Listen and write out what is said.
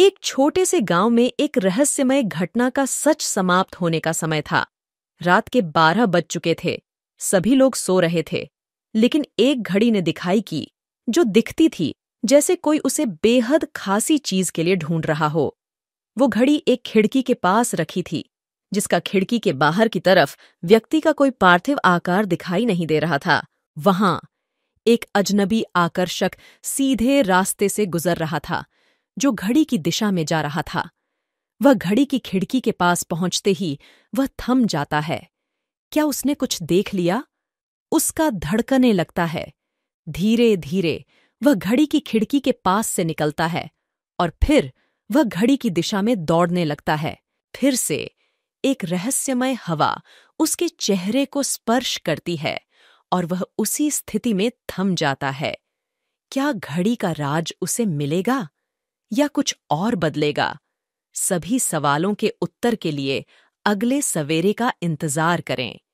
एक छोटे से गांव में एक रहस्यमय घटना का सच समाप्त होने का समय था रात के बारह बज चुके थे सभी लोग सो रहे थे लेकिन एक घड़ी ने दिखाई की जो दिखती थी जैसे कोई उसे बेहद खासी चीज के लिए ढूंढ रहा हो वो घड़ी एक खिड़की के पास रखी थी जिसका खिड़की के बाहर की तरफ व्यक्ति का कोई पार्थिव आकार दिखाई नहीं दे रहा था वहां एक अजनबी आकर्षक सीधे रास्ते से गुजर रहा था जो घड़ी की दिशा में जा रहा था वह घड़ी की खिड़की के पास पहुंचते ही वह थम जाता है क्या उसने कुछ देख लिया उसका धड़कने लगता है धीरे धीरे वह घड़ी की खिड़की के पास से निकलता है और फिर वह घड़ी की दिशा में दौड़ने लगता है फिर से एक रहस्यमय हवा उसके चेहरे को स्पर्श करती है और वह उसी स्थिति में थम जाता है क्या घड़ी का राज उसे मिलेगा या कुछ और बदलेगा सभी सवालों के उत्तर के लिए अगले सवेरे का इंतजार करें